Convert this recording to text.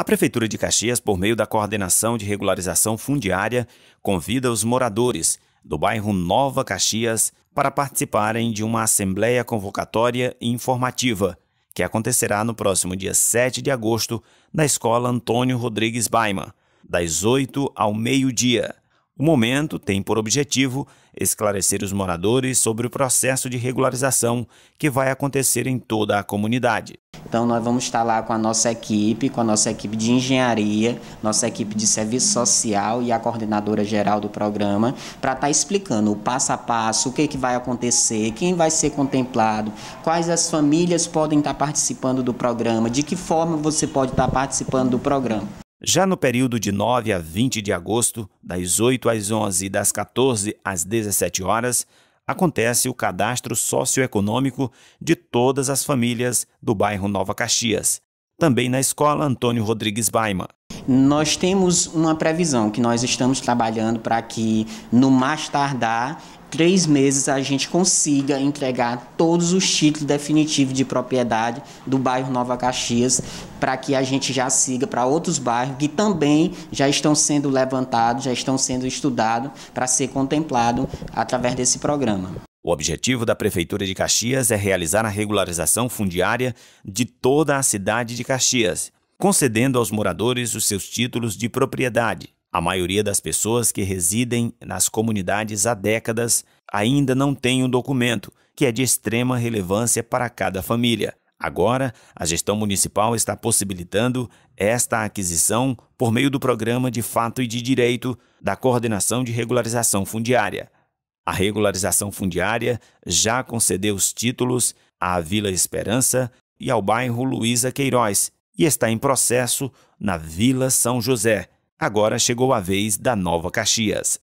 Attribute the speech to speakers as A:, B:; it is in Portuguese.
A: A Prefeitura de Caxias, por meio da Coordenação de Regularização Fundiária, convida os moradores do bairro Nova Caxias para participarem de uma assembleia convocatória e informativa, que acontecerá no próximo dia 7 de agosto na Escola Antônio Rodrigues Baima, das 8 ao meio-dia. O momento tem por objetivo esclarecer os moradores sobre o processo de regularização que vai acontecer em toda a comunidade. Então, nós vamos estar lá com a nossa equipe, com a nossa
B: equipe de engenharia, nossa equipe de serviço social e a coordenadora geral do programa, para estar tá explicando o passo a passo, o que, que vai acontecer, quem vai ser contemplado, quais as famílias podem estar tá participando do programa, de que forma você pode estar tá participando
A: do programa. Já no período de 9 a 20 de agosto, das 8 às 11 e das 14 às 17 horas, acontece o cadastro socioeconômico de todas as famílias do bairro Nova Caxias, também na escola Antônio Rodrigues Baima. Nós temos uma previsão que nós estamos trabalhando para que,
B: no mais tardar, três meses a gente consiga entregar todos os títulos definitivos de propriedade do bairro Nova Caxias, para que a gente já siga para outros bairros que também já estão sendo levantados, já estão sendo estudados para
A: ser contemplado através desse programa. O objetivo da Prefeitura de Caxias é realizar a regularização fundiária de toda a cidade de Caxias, concedendo aos moradores os seus títulos de propriedade. A maioria das pessoas que residem nas comunidades há décadas ainda não tem um documento, que é de extrema relevância para cada família. Agora, a gestão municipal está possibilitando esta aquisição por meio do Programa de Fato e de Direito da Coordenação de Regularização Fundiária. A regularização fundiária já concedeu os títulos à Vila Esperança e ao bairro Luísa Queiroz e está em processo na Vila São José. Agora chegou a vez da Nova Caxias.